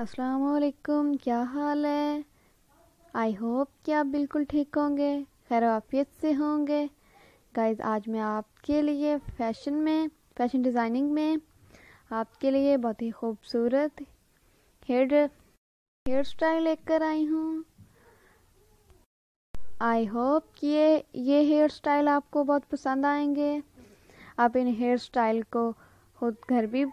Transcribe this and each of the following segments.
अस्सलाम वालेकुम क्या हाल है आई होप कि आप बिल्कुल ठीक होंगे खैर आफियत से होंगे गाइज आज मैं आपके लिए फैशन में फैशन डिज़ाइनिंग में आपके लिए बहुत ही खूबसूरत हेयर हेयर स्टाइल लेकर आई हूँ आई होप कि ये ये हेयर स्टाइल आपको बहुत पसंद आएंगे आप इन हेयर स्टाइल को खुद घर भी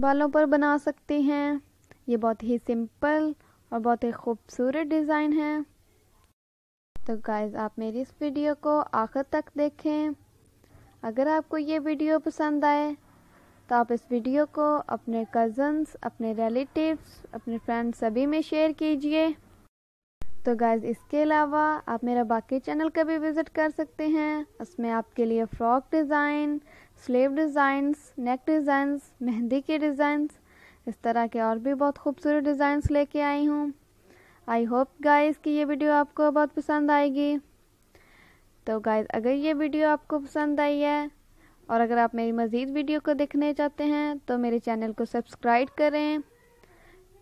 बालों पर बना सकते हैं ये बहुत ही सिंपल और बहुत ही खूबसूरत डिज़ाइन है तो गाइज आप मेरी इस वीडियो को आखिर तक देखें अगर आपको ये वीडियो पसंद आए तो आप इस वीडियो को अपने कज़न्स अपने रिलेटिव्स अपने फ्रेंड्स सभी में शेयर कीजिए तो गाइज इसके अलावा आप मेरा बाकी चैनल का भी विज़िट कर सकते हैं उसमें आपके लिए frock design sleeve designs neck designs mehndi के डिज़ाइंस इस तरह के और भी बहुत खूबसूरत डिज़ाइंस लेके आई हूँ आई होप गाइस कि ये वीडियो आपको बहुत पसंद आएगी तो गाइस अगर ये वीडियो आपको पसंद आई है और अगर आप मेरी मज़ीद वीडियो को देखने चाहते हैं तो मेरे चैनल को सब्सक्राइब करें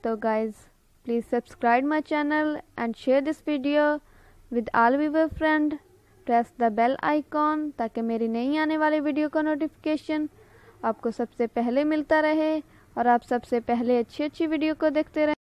तो guys please subscribe my channel and share this video with all viewer friend press the bell icon ताकि मेरी नई आने वाली वीडियो का नोटिफिकेशन आपको सबसे पहले मिलता रहे और आप सबसे पहले अच्छी अच्छी वीडियो को देखते रहें